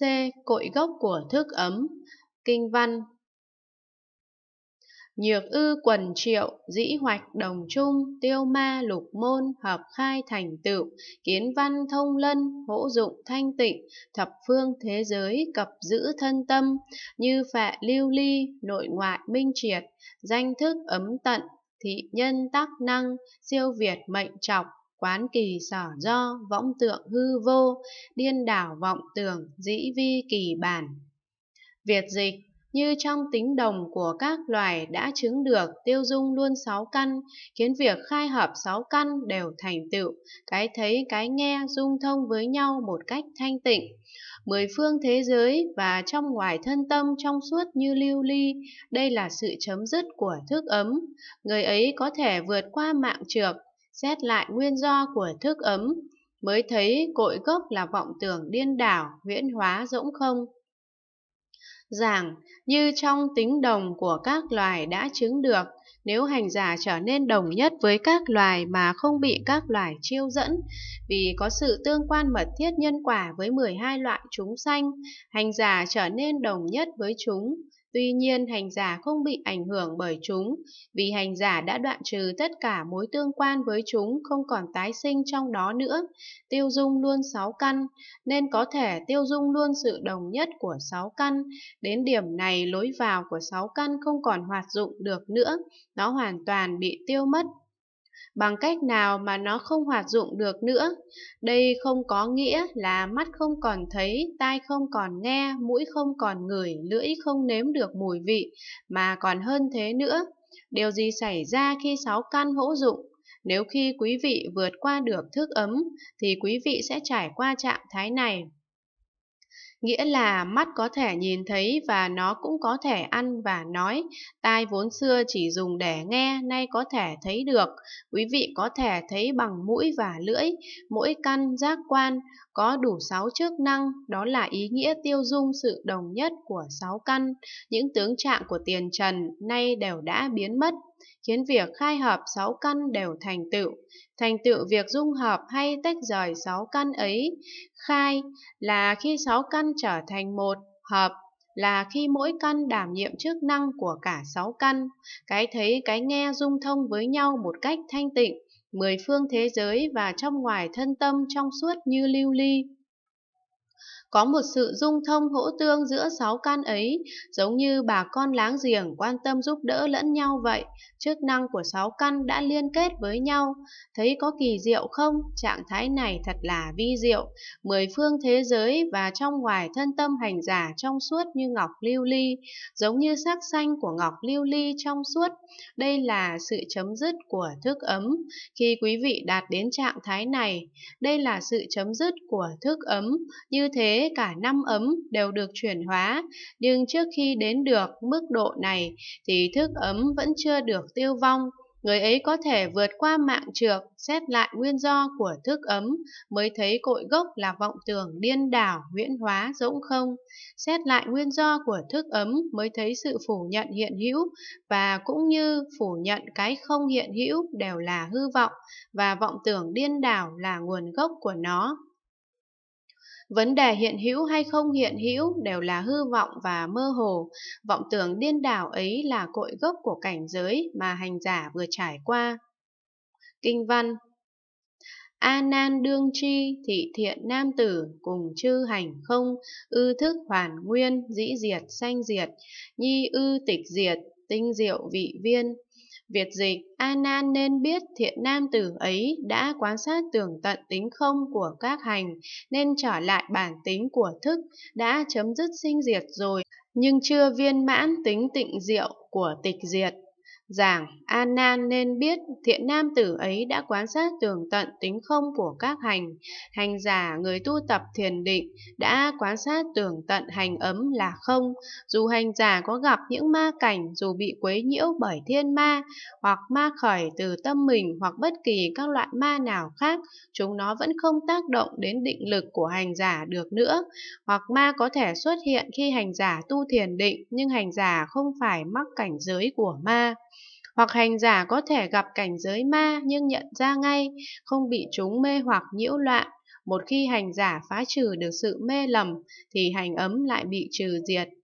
C. Cội gốc của thức ấm Kinh văn Nhược ư quần triệu, dĩ hoạch đồng trung, tiêu ma lục môn, hợp khai thành tựu, kiến văn thông lân, hỗ dụng thanh tịnh, thập phương thế giới cập giữ thân tâm, như phạ lưu ly, nội ngoại minh triệt, danh thức ấm tận, thị nhân tác năng, siêu việt mệnh trọc, quán kỳ sở do, võng tượng hư vô, điên đảo vọng tưởng, dĩ vi kỳ bản. Việt dịch như trong tính đồng của các loài đã chứng được tiêu dung luôn sáu căn, khiến việc khai hợp sáu căn đều thành tựu, cái thấy cái nghe dung thông với nhau một cách thanh tịnh. Mười phương thế giới và trong ngoài thân tâm trong suốt như lưu ly, đây là sự chấm dứt của thức ấm. Người ấy có thể vượt qua mạng trược, xét lại nguyên do của thức ấm, mới thấy cội gốc là vọng tưởng điên đảo, viễn hóa rỗng không. Giảng, như trong tính đồng của các loài đã chứng được, nếu hành giả trở nên đồng nhất với các loài mà không bị các loài chiêu dẫn, vì có sự tương quan mật thiết nhân quả với 12 loại chúng sanh, hành giả trở nên đồng nhất với chúng, Tuy nhiên, hành giả không bị ảnh hưởng bởi chúng, vì hành giả đã đoạn trừ tất cả mối tương quan với chúng không còn tái sinh trong đó nữa, tiêu dung luôn sáu căn, nên có thể tiêu dung luôn sự đồng nhất của sáu căn. Đến điểm này, lối vào của sáu căn không còn hoạt dụng được nữa, nó hoàn toàn bị tiêu mất bằng cách nào mà nó không hoạt dụng được nữa. Đây không có nghĩa là mắt không còn thấy, tai không còn nghe, mũi không còn ngửi, lưỡi không nếm được mùi vị, mà còn hơn thế nữa. Điều gì xảy ra khi sáu căn hữu dụng? Nếu khi quý vị vượt qua được thức ấm, thì quý vị sẽ trải qua trạng thái này nghĩa là mắt có thể nhìn thấy và nó cũng có thể ăn và nói, tai vốn xưa chỉ dùng để nghe, nay có thể thấy được, quý vị có thể thấy bằng mũi và lưỡi, mỗi căn giác quan có đủ 6 chức năng, đó là ý nghĩa tiêu dung sự đồng nhất của 6 căn, những tướng trạng của tiền trần nay đều đã biến mất khiến việc khai hợp sáu căn đều thành tựu. Thành tựu việc dung hợp hay tách rời sáu căn ấy, khai là khi sáu căn trở thành một, hợp là khi mỗi căn đảm nhiệm chức năng của cả sáu căn, cái thấy cái nghe dung thông với nhau một cách thanh tịnh, mười phương thế giới và trong ngoài thân tâm trong suốt như lưu ly. Có một sự dung thông hỗ tương giữa sáu căn ấy, giống như bà con láng giềng quan tâm giúp đỡ lẫn nhau vậy, chức năng của sáu căn đã liên kết với nhau. Thấy có kỳ diệu không? Trạng thái này thật là vi diệu, mười phương thế giới và trong ngoài thân tâm hành giả trong suốt như ngọc lưu ly, giống như sắc xanh của ngọc lưu ly trong suốt. Đây là sự chấm dứt của thức ấm. Khi quý vị đạt đến trạng thái này, đây là sự chấm dứt của thức ấm, như thế cả năm ấm đều được chuyển hóa, nhưng trước khi đến được mức độ này thì thức ấm vẫn chưa được tiêu vong. Người ấy có thể vượt qua mạng trược, xét lại nguyên do của thức ấm, mới thấy cội gốc là vọng tưởng điên đảo, huyễn hóa, rỗng không. Xét lại nguyên do của thức ấm mới thấy sự phủ nhận hiện hữu, và cũng như phủ nhận cái không hiện hữu đều là hư vọng, và vọng tưởng điên đảo là nguồn gốc của nó. Vấn đề hiện hữu hay không hiện hữu đều là hư vọng và mơ hồ, vọng tưởng điên đảo ấy là cội gốc của cảnh giới mà hành giả vừa trải qua. Kinh văn A nan đương tri thị thiện nam tử cùng chư hành không ư thức hoàn nguyên dĩ diệt sanh diệt nhi ư tịch diệt tinh diệu vị viên Việt dịch, A Nan nên biết thiện nam tử ấy đã quan sát tường tận tính không của các hành, nên trở lại bản tính của thức, đã chấm dứt sinh diệt rồi, nhưng chưa viên mãn tính tịnh diệu của tịch diệt giảng an nan nên biết thiện nam tử ấy đã quan sát tường tận tính không của các hành hành giả người tu tập thiền định đã quan sát tường tận hành ấm là không dù hành giả có gặp những ma cảnh dù bị quấy nhiễu bởi thiên ma hoặc ma khởi từ tâm mình hoặc bất kỳ các loại ma nào khác chúng nó vẫn không tác động đến định lực của hành giả được nữa hoặc ma có thể xuất hiện khi hành giả tu thiền định nhưng hành giả không phải mắc cảnh giới của ma hoặc hành giả có thể gặp cảnh giới ma nhưng nhận ra ngay, không bị chúng mê hoặc nhiễu loạn. Một khi hành giả phá trừ được sự mê lầm thì hành ấm lại bị trừ diệt.